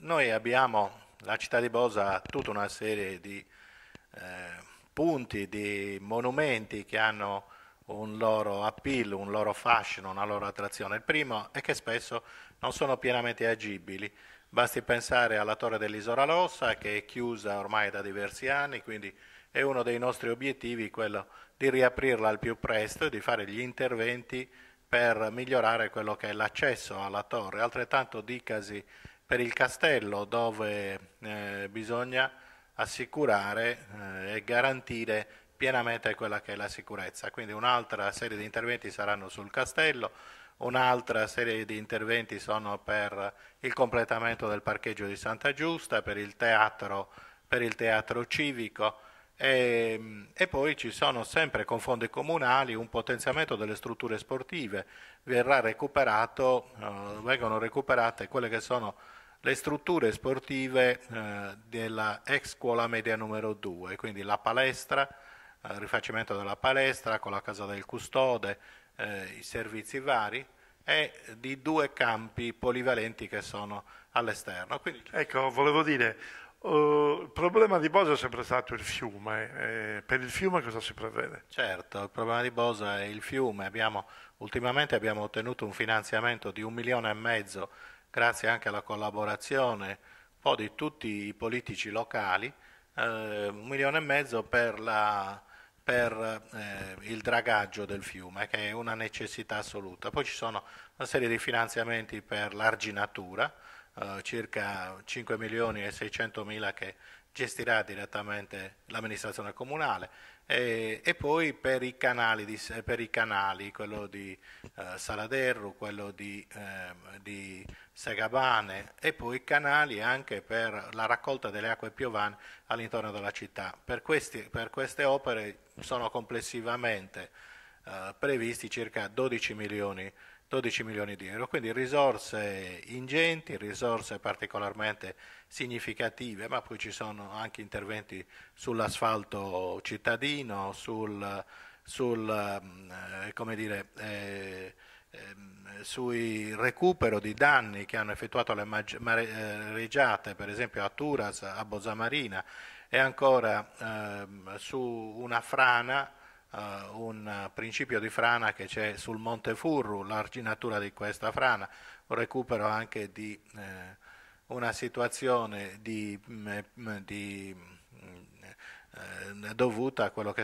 Noi abbiamo, la città di Bosa tutta una serie di eh, punti, di monumenti che hanno un loro appeal, un loro fascino, una loro attrazione. Il primo è che spesso non sono pienamente agibili. Basti pensare alla Torre dell'Isola Rossa che è chiusa ormai da diversi anni, quindi è uno dei nostri obiettivi quello di riaprirla al più presto e di fare gli interventi per migliorare quello che è l'accesso alla torre. Altrettanto dicasi per il castello dove eh, bisogna assicurare eh, e garantire pienamente quella che è la sicurezza. Quindi un'altra serie di interventi saranno sul castello, un'altra serie di interventi sono per il completamento del parcheggio di Santa Giusta, per il teatro, per il teatro civico, e, ehm, e, poi ci sono sempre con fondi comunali un potenziamento delle strutture sportive, eh, vengono recuperate quelle che sono le strutture sportive eh, della ex scuola media numero 2, quindi la palestra, eh, il eh, rifacimento della palestra con la casa del custode, eh, i servizi vari e di due campi polivalenti che sono all'esterno. Ecco, volevo dire, eh, il problema di Bosa è sempre stato il fiume, eh, per il fiume cosa si prevede? Certo, il problema di Bosa è il fiume, abbiamo, ultimamente abbiamo ottenuto un finanziamento di un milione e mezzo grazie anche alla collaborazione poi di tutti i politici locali, eh, un milione e mezzo per, la, per eh, il dragaggio del fiume, che è una necessità assoluta. Poi ci sono una serie di finanziamenti per l'arginatura, eh, circa 5 milioni e 600 mila che gestirà direttamente l'amministrazione comunale e, e poi per i, di, per i, canali, quello di eh, Saladerru, quello di, eh, di, Segabane e poi canali anche per la raccolta delle acque piovane all'interno della città. Per, questi, per, queste opere sono complessivamente eh, previsti circa 12 milioni 12 milioni di euro, quindi risorse ingenti, risorse particolarmente significative, ma poi ci sono anche interventi sull'asfalto cittadino, sul, sul eh, dire, eh, eh, sui recupero di danni che hanno effettuato le mareggiate, eh, per esempio a Turas, a Bosamarina e ancora eh, su una frana eh, un principio di frana che c'è sul Monte Furru, l'arginatura di questa frana, un recupero anche di eh, una situazione di, mm, eh, mm, di, mm, eh, dovuta a quello,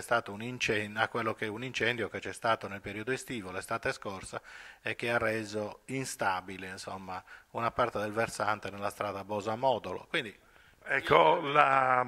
incendio, a quello che è un incendio che c'è stato nel periodo estivo, l'estate scorsa, e che ha reso instabile insomma, una parte del versante nella strada Bosa-Modolo. Quindi... Ecco, la,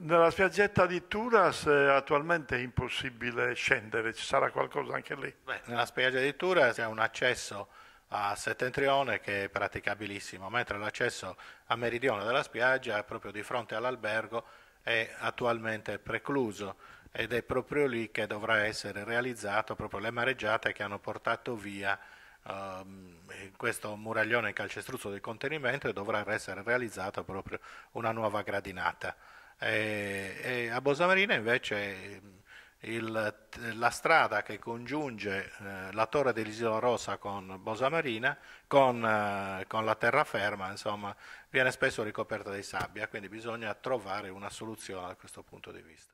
nella spiaggetta di Turas eh, attualmente è impossibile scendere, ci sarà qualcosa anche lì? Beh, nella spiaggia di Turas c'è un accesso a settentrione che è praticabilissimo, mentre l'accesso a meridione della spiaggia, proprio di fronte all'albergo, è attualmente precluso ed è proprio lì che dovrà essere realizzato proprio le mareggiate che hanno portato via ehm, questo muraglione calcestruzzo di contenimento e dovrà essere realizzata proprio una nuova gradinata. E, eh, e eh, a Bosamarina invece eh, il, la strada che congiunge eh, la torre dell'Isola Rossa con Bosamarina, con, eh, con la terraferma, insomma, viene spesso ricoperta di sabbia, quindi bisogna trovare una soluzione da questo punto di vista.